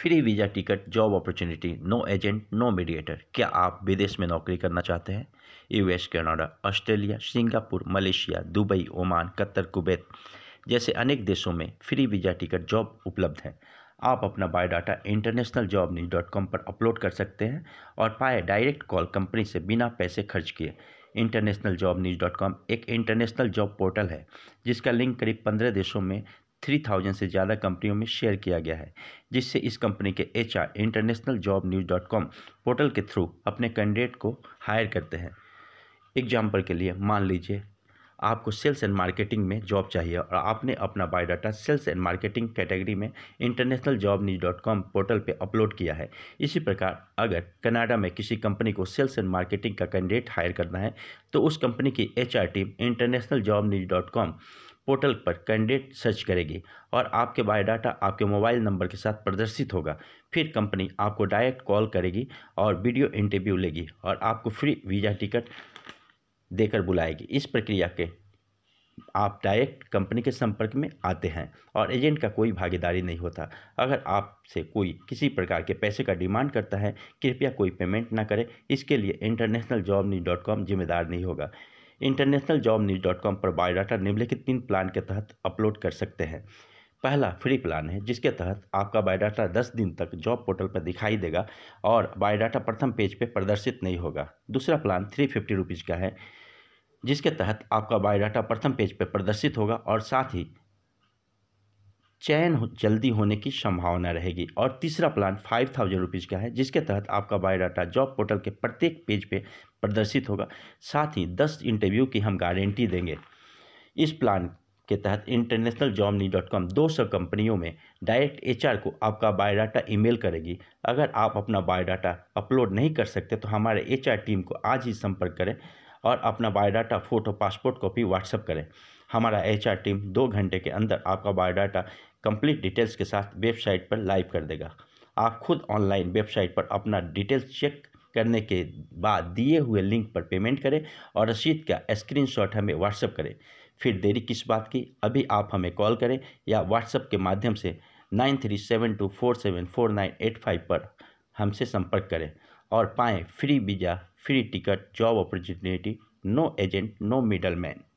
free visa ticket job opportunity no agent no mediator क्या आप विदेश में नौकरी करना चाहते हैं US Canada Australia Singapore Malaysia Dubai Oman Qatar Kuwait जैसे अनेक देशों में फ्री वीज़ा टिकट जॉब उपलब्ध हैं आप अपना biodata international job news dot com पर अपलोड कर सकते हैं और पाए डायरेक्ट कॉल कंपनी से बिना पैसे खर्च किए international job news dot com एक इंटरनेशनल जॉब पोर्टल है जिसका लिंक करीब पंद्रह देशों में थ्री थाउजेंड से ज़्यादा कंपनियों में शेयर किया गया है जिससे इस कंपनी के H R international job news dot com portal के थ्रू अपने कैंडिडेट को हायर करते हैं एग्जाम्पल के लिए मान लीजिए आपको सेल्स एंड मार्केटिंग में जॉब चाहिए और आपने अपना biodata sales and marketing category में international job news dot com portal पर अपलोड किया है इसी प्रकार अगर कनाडा में किसी कंपनी को सेल्स एंड मार्केटिंग का कैंडिडेट हायर करना है तो उस कंपनी की H team international job news dot com portal पर कैंडिडेट सर्च करेगी और आपके बायोडाटा आपके मोबाइल नंबर के साथ प्रदर्शित होगा फिर कंपनी आपको डायरेक्ट कॉल करेगी और वीडियो इंटरव्यू लेगी और आपको फ्री वीज़ा टिकट देकर बुलाएगी इस प्रक्रिया के आप डायरेक्ट कंपनी के संपर्क में आते हैं और एजेंट का कोई भागीदारी नहीं होता अगर आपसे कोई किसी प्रकार के पैसे का डिमांड करता है कृपया कोई पेमेंट ना करें इसके लिए international job news dot com जिम्मेदार नहीं होगा international job news dot com पर बायोडाटा निम्नलिखित तीन प्लान के तहत अपलोड कर सकते हैं पहला फ्री प्लान है जिसके तहत आपका बायोडाटा 10 दिन तक जॉब पोर्टल पर दिखाई देगा और बायोडाटा प्रथम पेज पर पे प्रदर्शित नहीं होगा दूसरा प्लान थ्री फिफ्टी रुपीज़ का है जिसके तहत आपका बायोडाटा प्रथम पेज पर पे प्रदर्शित होगा और साथ ही चयन हो, जल्दी होने की संभावना रहेगी और तीसरा प्लान फाइव थाउजेंड रुपीज़ का है जिसके तहत आपका बायोडाटा जॉब पोर्टल के प्रत्येक पेज पे प्रदर्शित होगा साथ ही दस इंटरव्यू की हम गारंटी देंगे इस प्लान के तहत international job news dot com दो सौ कंपनियों में डायरेक्ट एच को आपका बायोडाटा ईमेल करेगी अगर आप अपना बायोडाटा अपलोड नहीं कर सकते तो हमारे एच टीम को आज ही संपर्क करें और अपना biodata photo passport copy WhatsApp करें हमारा एच टीम दो घंटे के अंदर आपका बायोडाटा कंप्लीट डिटेल्स के साथ वेबसाइट पर लाइव कर देगा आप खुद ऑनलाइन वेबसाइट पर अपना डिटेल्स चेक करने के बाद दिए हुए लिंक पर पेमेंट करें और रसीद का स्क्रीनशॉट हमें व्हाट्सअप करें फिर देरी किस बात की अभी आप हमें कॉल करें या व्हाट्सअप के माध्यम से nine three seven two four seven four nine eight five पर हमसे संपर्क करें और पाएँ free visa free ticket job opportunity no agent no middle man